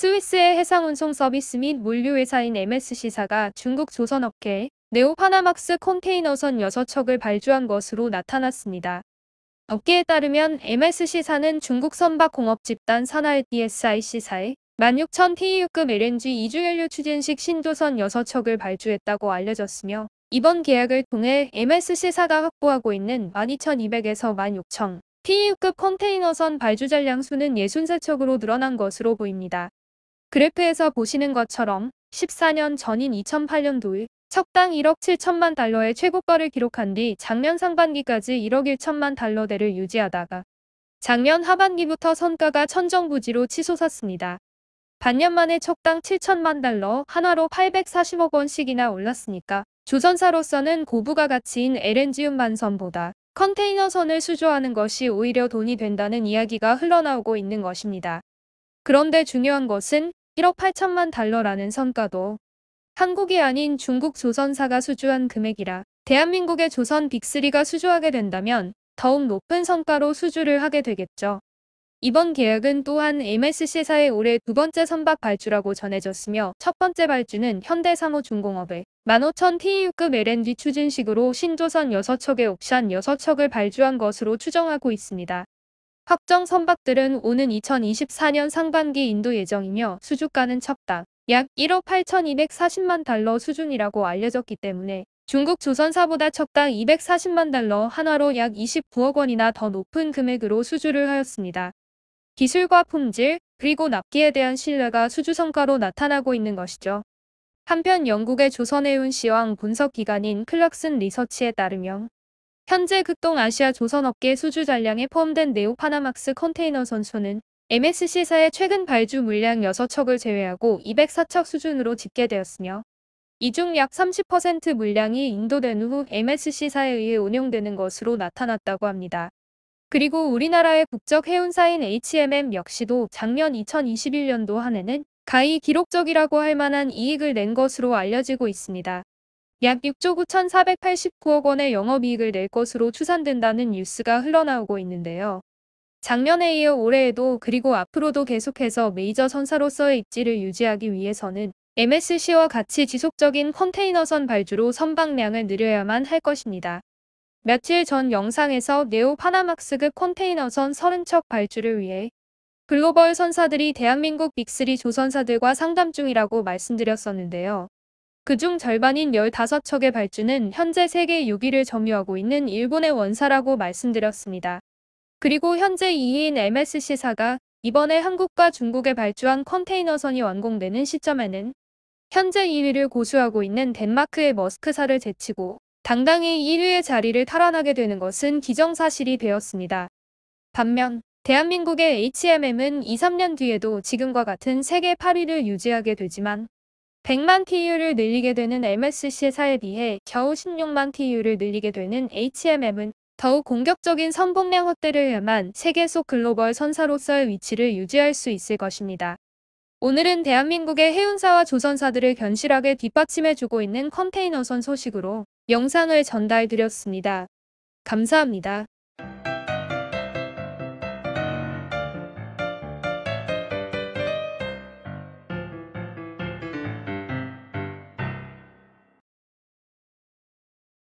스위스의 해상운송 서비스 및 물류회사인 MSC사가 중국 조선업계 네오파나막스 컨테이너선 6척을 발주한 것으로 나타났습니다. 업계에 따르면 MSC사는 중국 선박공업집단 산하의 DSIC사에 16,000TEU급 LNG 이주연료 추진식 신조선 6척을 발주했다고 알려졌으며 이번 계약을 통해 MSC사가 확보하고 있는 12,200에서 16,000 TEU급 컨테이너선 발주 잔량 수는 64척으로 늘어난 것으로 보입니다. 그래프에서 보시는 것처럼 14년 전인 2008년도에 적당 1억 7천만 달러의 최고가를 기록한 뒤 작년 상반기까지 1억 1천만 달러대를 유지하다가 작년 하반기부터 선가가 천정부지로 치솟았습니다. 반년 만에 적당 7천만 달러 하나로 840억 원씩이나 올랐으니까 조선사로서는 고부가 가치인 LNG운 반선보다 컨테이너선을 수조하는 것이 오히려 돈이 된다는 이야기가 흘러나오고 있는 것입니다. 그런데 중요한 것은 1억 8천만 달러라는 선가도 한국이 아닌 중국 조선사가 수주한 금액이라 대한민국의 조선 빅3가 수주하게 된다면 더욱 높은 성과로 수주를 하게 되겠죠. 이번 계약은 또한 MSC사의 올해 두 번째 선박 발주라고 전해졌으며 첫 번째 발주는 현대 상호 중공업의 15,000TEU급 LNG 추진식으로 신조선 6척의 옵션 6척을 발주한 것으로 추정하고 있습니다. 확정 선박들은 오는 2024년 상반기 인도 예정이며 수주가는 척당 약 1억 8,240만 달러 수준이라고 알려졌기 때문에 중국 조선사보다 척당 240만 달러 한화로 약 29억 원이나 더 높은 금액으로 수주를 하였습니다. 기술과 품질, 그리고 납기에 대한 신뢰가 수주 성과로 나타나고 있는 것이죠. 한편 영국의 조선해운 시황 분석 기관인 클락슨 리서치에 따르면 현재 극동 아시아 조선업계 수주 잔량에 포함된 네오파나막스 컨테이너 선수는 MSC사의 최근 발주 물량 6척을 제외하고 204척 수준으로 집계되었으며 이 중 약 30% 물량이 인도된 후 MSC사에 의해 운용되는 것으로 나타났다고 합니다. 그리고 우리나라의 국적 해운사인 HMM 역시도 작년 2021년도 한 해는 가히 기록적이라고 할 만한 이익을 낸 것으로 알려지고 있습니다. 약 6조 9,489억 원의 영업이익을 낼 것으로 추산된다는 뉴스가 흘러나오고 있는데요. 작년에 이어 올해에도 그리고 앞으로도 계속해서 메이저 선사로서의 입지를 유지하기 위해서는 MSC와 같이 지속적인 컨테이너선 발주로 선박량을 늘려야만 할 것입니다. 며칠 전 영상에서 네오 파나막스급 컨테이너선 30척 발주를 위해 글로벌 선사들이 대한민국 빅3 조선사들과 상담 중이라고 말씀드렸었는데요. 그중 절반인 15척의 발주는 현재 세계 6위를 점유하고 있는 일본의 원사라고 말씀드렸습니다. 그리고 현재 2위인 MSC사가 이번에 한국과 중국에 발주한 컨테이너선이 완공되는 시점에는 현재 2위를 고수하고 있는 덴마크의 머스크사를 제치고 당당히 1위의 자리를 탈환하게 되는 것은 기정사실이 되었습니다. 반면 대한민국의 HMM은 2, 3년 뒤에도 지금과 같은 세계 8위를 유지하게 되지만 100만 TU를 늘리게 되는 MSC 사에 비해 겨우 16만 TU를 늘리게 되는 HMM은 더욱 공격적인 선봉량 확대를 해야만 세계 속 글로벌 선사로서의 위치를 유지할 수 있을 것입니다. 오늘은 대한민국의 해운사와 조선사들을 견실하게 뒷받침해주고 있는 컨테이너선 소식으로 영상을 전달드렸습니다. 감사합니다.